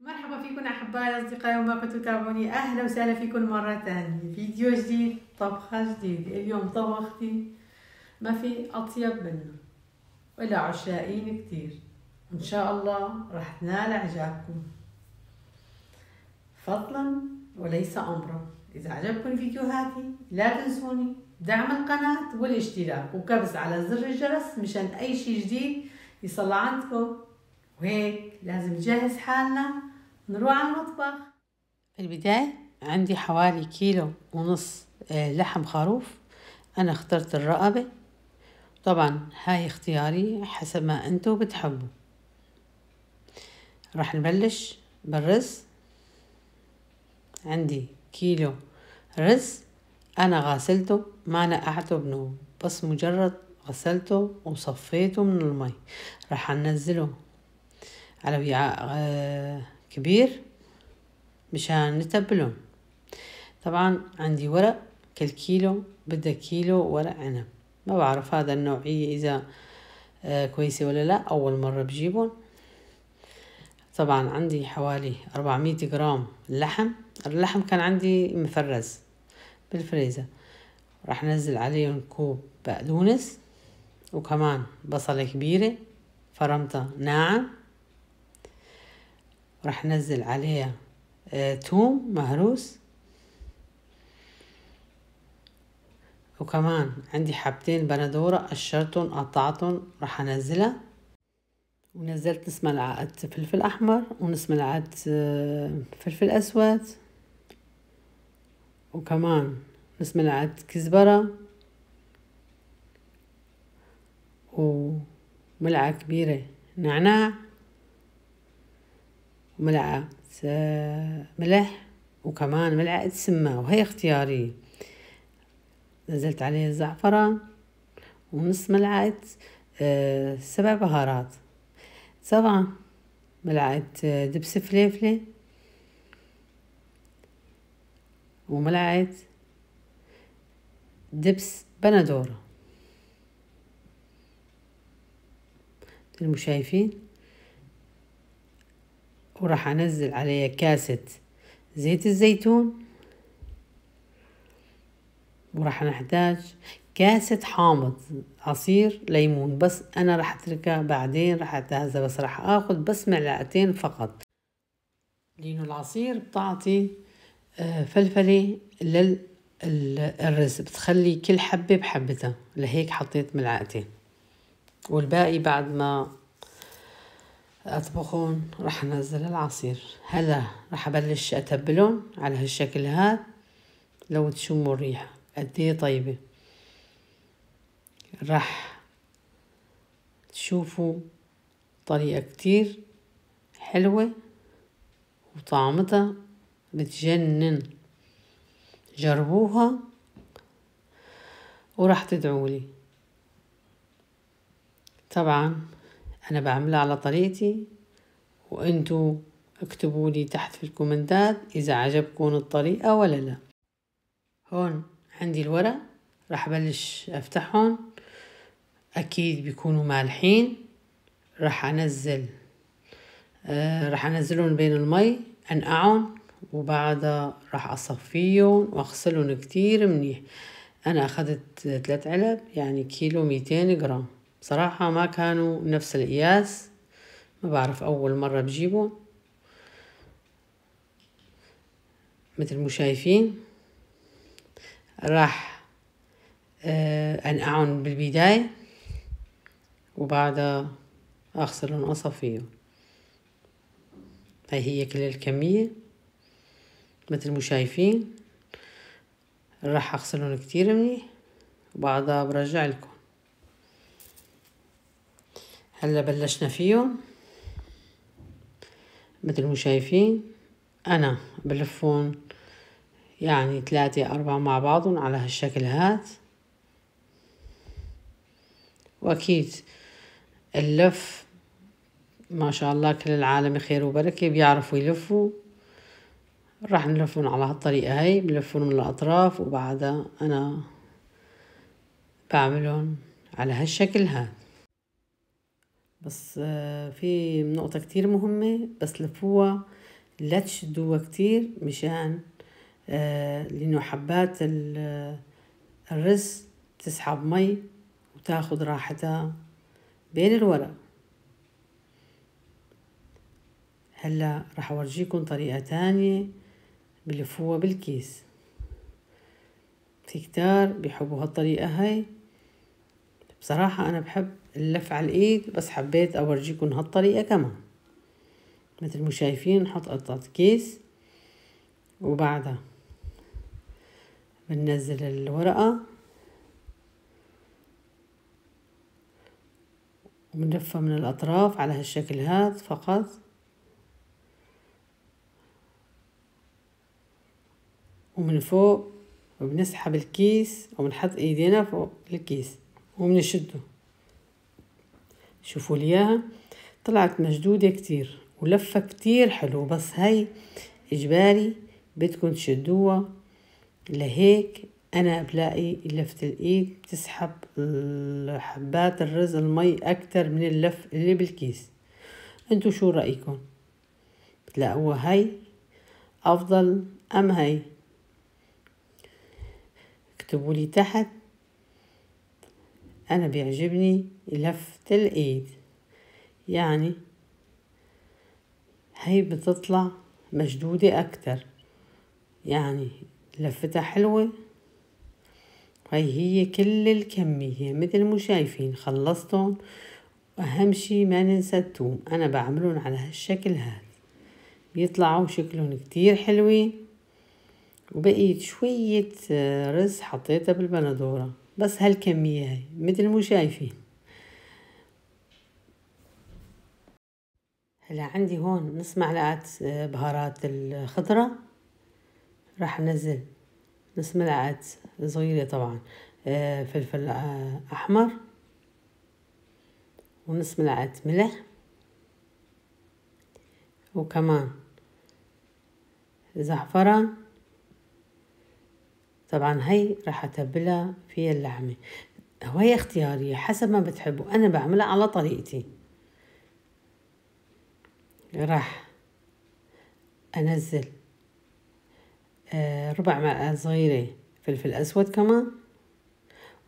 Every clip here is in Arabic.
مرحبا فيكم احبائي اصدقائي وما كنتوا تتابعوني اهلا وسهلا فيكم مره ثانيه فيديو جديد طبخه جديد اليوم طبختي ما في اطيب منه ولا عشائين كثير ان شاء الله راح تنال اعجابكم فضلا وليس امرا اذا عجبكم فيديوهاتي لا تنسوني دعم القناه والاشتراك وكبس على زر الجرس مشان اي شيء جديد يصل عندكم وهيك لازم نجهز حالنا نروح على المطبخ في البداية عندي حوالي كيلو ونص آه، لحم خروف أنا اخترت الرقبة طبعا هاي اختياري حسب ما انتو بتحبوا راح نبلش بالرز عندي كيلو رز أنا غسلته ما نقعته بنوم بس مجرد غسلته وصفيته من المي راح ننزله على وعاء آه، كبير مشان نتبلهم طبعا عندي ورق كل كيلو بدها كيلو ورق عنب ما بعرف هذا النوعية إذا آه، كويسة ولا لا أول مرة بجيبهم طبعا عندي حوالي 400 جرام لحم اللحم كان عندي مفرز بالفريزر راح نزل عليهم كوب بقدونس وكمان بصلة كبيرة فرمتها ناعم راح انزل عليها آه، توم مهروس وكمان عندي حبتين بندورة قشرتهم قطعتهم راح انزلها ونزلت نص ملعقة فلفل أحمر ونص ملعقة آه، فلفل أسود وكمان نص ملعقة كزبرة وملعقة كبيرة نعناع ملعقة ملح وكمان ملعقة سما وهي اختيارية نزلت عليه الزعفران ونص ملعقة آه، سبع بهارات سبعة ملعقة آه، دبس فليفلة وملعقة دبس بندورة مثل ما شايفين وراح انزل عليها كاسة زيت الزيتون وراح نحتاج كاسة حامض عصير ليمون بس أنا راح أتركها بعدين راح أتهزها بس راح آخد بس معلقتين فقط لأنه العصير بتعطي آه، فلفلة للرز بتخلي كل حبة بحبتها لهيك حطيت ملعقتين والباقي بعد ما اطبخون راح انزل العصير هلا راح ابلش اتبلون على هالشكل هاد لو تشموا الريحة ايه طيبة راح تشوفوا طريقة كتير حلوة وطعمتها بتجنن جربوها وراح تدعولي طبعا أنا بعملها على طريقتي وأنتوا اكتبوا لي تحت في الكومنتات إذا عجبكم الطريقة ولا لا هون عندي الورق راح بلش أفتحهم أكيد بيكونوا مالحين راح أنزل آه راح أنزلهم بين المي أنقعهم وبعدها راح أصفيهم وأغسلهم كتير منيح أنا أخذت ثلاث علب يعني كيلو ميتين جرام بصراحة ما كانوا نفس القياس ما بعرف أول مرة بجيبه مثل ما شايفين راح آه، أنقعهم بالبداية وبعدها أغسلهم وأصفيهم هاي هي كل الكمية مثل ما شايفين راح أغسلهم كتير منيح وبعدها برجع لكم هلا بلشنا فيه مثل ما شايفين انا بلفهم يعني ثلاثة أربعة مع بعضهم على هالشكل هاد وأكيد اللف ما شاء الله كل العالم خير وبركة بيعرفوا يلفوا راح نلفهم على هالطريقة هاي بلفهم من الأطراف وبعدها أنا بعملهم على هالشكل هاد بس آه، في نقطة كتير مهمة بس لفوها لا تشدوها كتير مشان آه، لأنه حبات آه، الرز تسحب مي وتاخد راحتها بين الورق هلا رح أورجيكم طريقة تانية بلفوها بالكيس في كتار بيحبوا هالطريقة هاي بصراحة أنا بحب اللف على الإيد بس حبيت أورجيكم هالطريقة كمان مثل ما شايفين نحط قطعة كيس وبعدها بننزل الورقة وبنلفها من الأطراف على هالشكل هاد فقط ومن فوق وبنسحب الكيس وبنحط ايدينا فوق الكيس ومن شدو شوفوا ليها اياها طلعت مشدودة كتير ولفة كتير حلو بس هاي إجباري بدكم تشدوها لهيك أنا بلاقي لفة الإيد بتسحب حبات الرز المي أكتر من اللف اللي بالكيس انتو شو رأيكم بتلاقوها هاي أفضل أم هاي اكتبوا لي تحت أنا بيعجبني لفة الإيد يعني هي بتطلع مشدودة أكتر يعني لفتها حلوة هي هي كل الكمية مثل ما شايفين خلصتهم وأهم شي ما ننسى التوم أنا بعملهم على هالشكل هاد بيطلعوا شكلهم كتير حلوين وبقيت شوية آه، رز حطيتها بالبندورة بس هالكمية هاي مثل مو شايفين هلا عندي هون نص معلقة آه، بهارات الخضرة راح انزل نص ملعقة صغيرة طبعا آه، فلفل آه، احمر ونص ملعقة ملح وكمان زعفران طبعا هي راح اتبلها في اللحمه هواي اختيارية حسب ما بتحبوا أنا بعملها على طريقتي راح أنزل آه، ربع معلقة صغيرة فلفل أسود كمان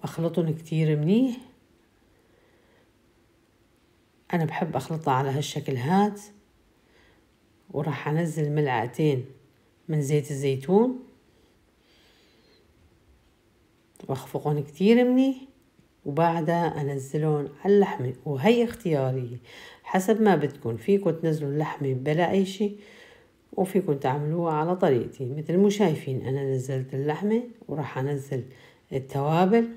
وأخلطهم كتير منيح أنا بحب أخلطها على هالشكل هاد وراح أنزل ملعقتين من زيت الزيتون بخفقهم كتير منيح وبعدها انزلهم على اللحمة وهي اختيارية حسب ما بدكن فيكن تنزلوا اللحمة بلا اي شي وفيكم تعملوها على طريقتي مثل ما شايفين انا نزلت اللحمة وراح انزل التوابل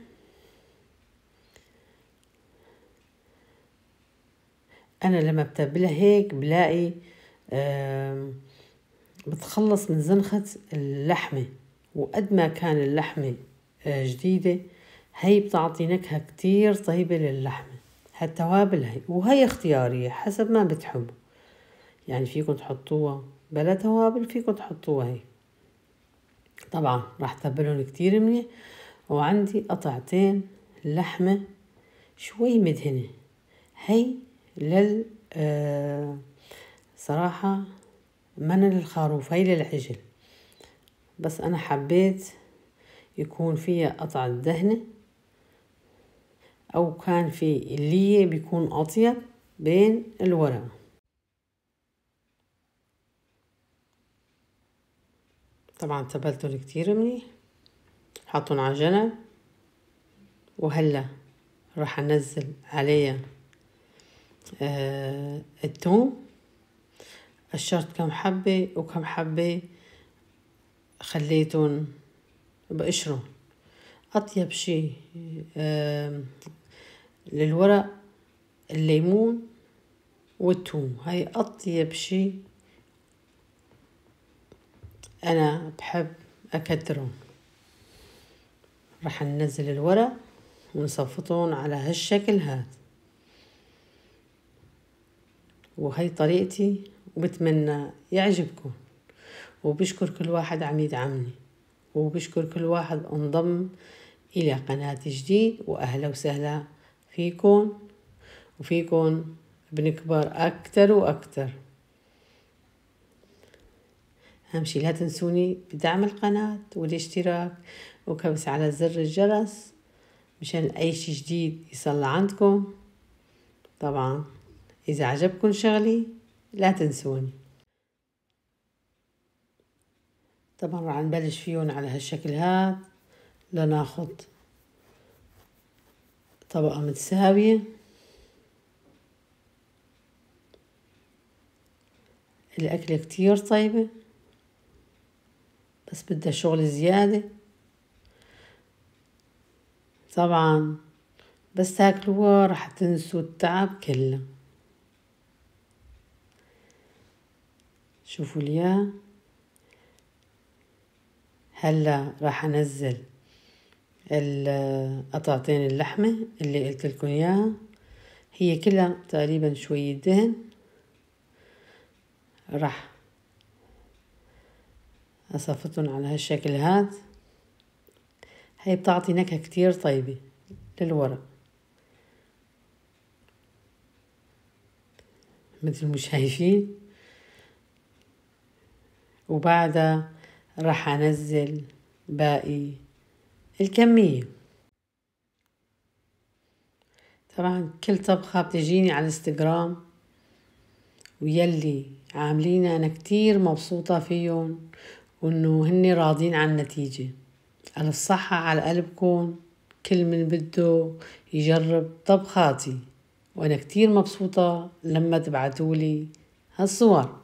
انا لما بتبلها هيك بلاقي بتخلص من زنخة اللحمة وقد ما كان اللحمة آه، جديدة هي بتعطي نكهة كتير طيبة للحمة هالتوابل هي وهي اختيارية حسب ما بتحبوا يعني فيكم تحطوها بلا توابل فيكم تحطوها هي طبعا راح تبلهم كتير منيح وعندي قطعتين لحمة شوي مدهنة هي لل آه، صراحة من الخروف هي للعجل بس أنا حبيت يكون فيها قطع الدهنة أو كان في اللية بيكون أطيب بين الورق طبعا تبلتن كتير منيح حطن على جنب وهلا راح انزل عليها آه التوم قشرت كم حبة وكم حبة خليتهم بقشره أطيب شيء للورق الليمون والثوم هاي أطيب شيء أنا بحب أكدرهم رح ننزل الورق ونصفطهم على هالشكل هذا وهي طريقتي وبتمنى يعجبكم وبشكر كل واحد عم يدعمني وبشكر كل واحد انضم إلى قناة جديد وأهلا وسهلا فيكم وفيكم بنكبر أكتر وأكتر أهم شي لا تنسوني بدعم القناة والاشتراك وكبس على زر الجرس مشان أي شي جديد يصل عندكم طبعا إذا عجبكم شغلي لا تنسوني طبعا راح نبلش فيهم على هالشكل هاد لناخد طبقة متساوية الأكلة كتير طيبة بس بدها شغل زيادة طبعا بس تاكلوها رح تنسوا التعب كله شوفوا لي هلا راح انزل القطعتين اللحمة اللي قلت لكم اياها هي كلها تقريبا شوية دهن راح اصفطهم على هالشكل هاد هي بتعطي نكهة كتير طيبة للورق مثل ما شايفين وبعدها رح أنزل باقي الكمية طبعا كل طبخة بتجيني على الانستغرام ويلي عاملينها أنا كتير مبسوطة فيهم وإنه هني راضين عن النتيجة على الصحة على قلبكم كل من بده يجرب طبخاتي وأنا كتير مبسوطة لما تبعتولي هالصور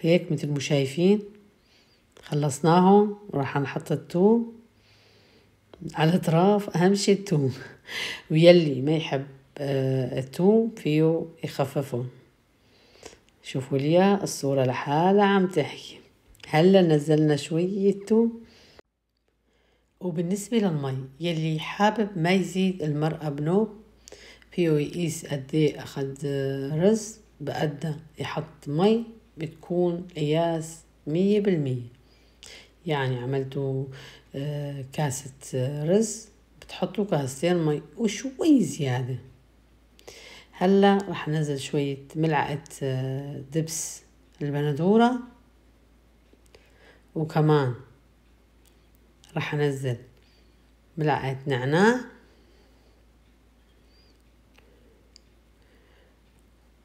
هيك مثل ما شايفين خلصناهم وراح نحط التوم على اطراف اهم شيء التوم ويلي ما يحب آه، التوم فيه يخففه شوفوا لي الصورة لحالها عم تحكي هلا نزلنا شوية توم وبالنسبة للمي يلي حابب ما يزيد المرأة بنوب فيه يقيس قد إيه اخد آه، رز بقدها يحط مي بتكون قياس مية بالمية يعني عملتوا آه، كاسة آه، رز بتحطوا كاستين مي وشوي زيادة هلا رح انزل شوية ملعقة آه، دبس البندورة وكمان رح انزل ملعقة نعناع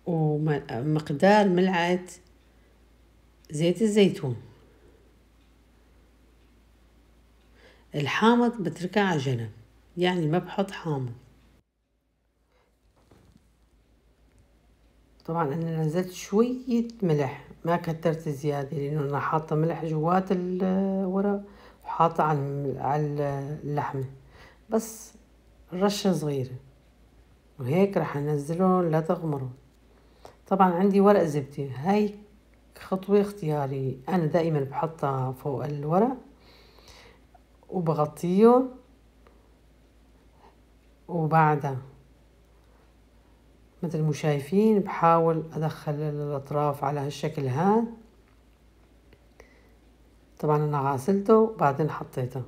ومقدار ملعقة زيت الزيتون الحامض بتركه على جنب يعني ما بحط حامض طبعا انا نزلت شوية ملح ما كترت زيادة لانه انا حاطة ملح جوات الورق وحاطة على اللحمة بس رشة صغيرة وهيك رح انزله لتغمره طبعا عندي ورق زبدة هاي خطوة اختياري أنا دائما بحطها فوق الورق وبغطيه وبعدها مثل ما شايفين بحاول أدخل الأطراف على هالشكل هاد طبعا أنا غاسلته وبعدين حطيته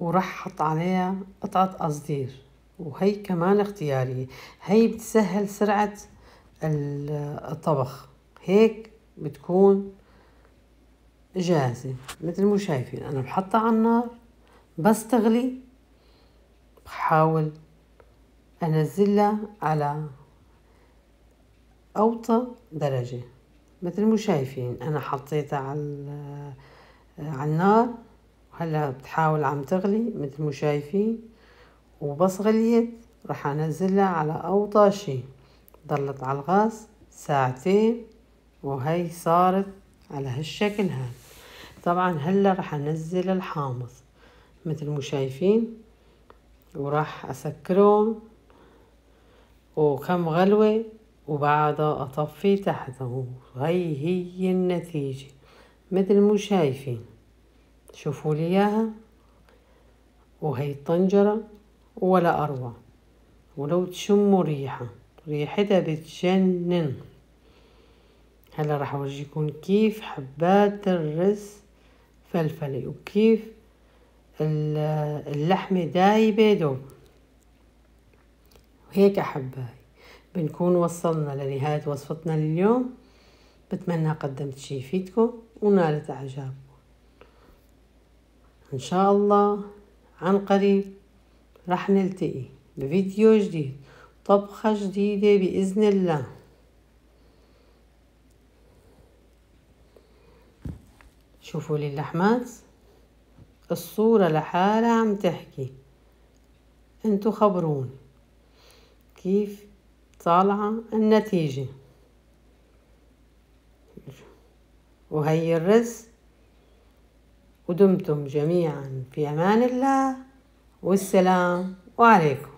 ورح حط عليها قطعة قصدير وهي كمان اختيارية هي بتسهل سرعة الطبخ هيك بتكون جاهزة مثل ما شايفين أنا بحطها على النار بس تغلي بحاول أنزلها على أوطى درجة مثل ما شايفين أنا حطيتها على النار هلا بتحاول عم تغلي مثل ما شايفين وبس غليت رح أنزلها على أوطى شي ضلت على الغاز ساعتين وهي صارت على هالشكل هاد طبعا هلا راح انزل الحامض مثل ما شايفين وراح اسكرهم وكم غلوة وبعدها اطفي تحته هي هي النتيجة مثل ما شايفين شوفوا لي اياها وهي الطنجرة ولا اروع ولو تشموا ريحة ريحتها بتجنن هلا راح اورجيكم كيف حبات الرز فلفلي وكيف اللحمة دايبة دوب وهيك أحبائي بنكون وصلنا لنهاية وصفتنا لليوم بتمنى قدمت شي يفيدكم ونالت إعجابكم إن شاء الله عن قريب رح نلتقي بفيديو جديد طبخة جديدة بإذن الله شوفوا لي اللحمات الصورة لحالها عم تحكي انتو خبرون كيف طالعة النتيجة وهي الرز ودمتم جميعا في أمان الله والسلام وعليكم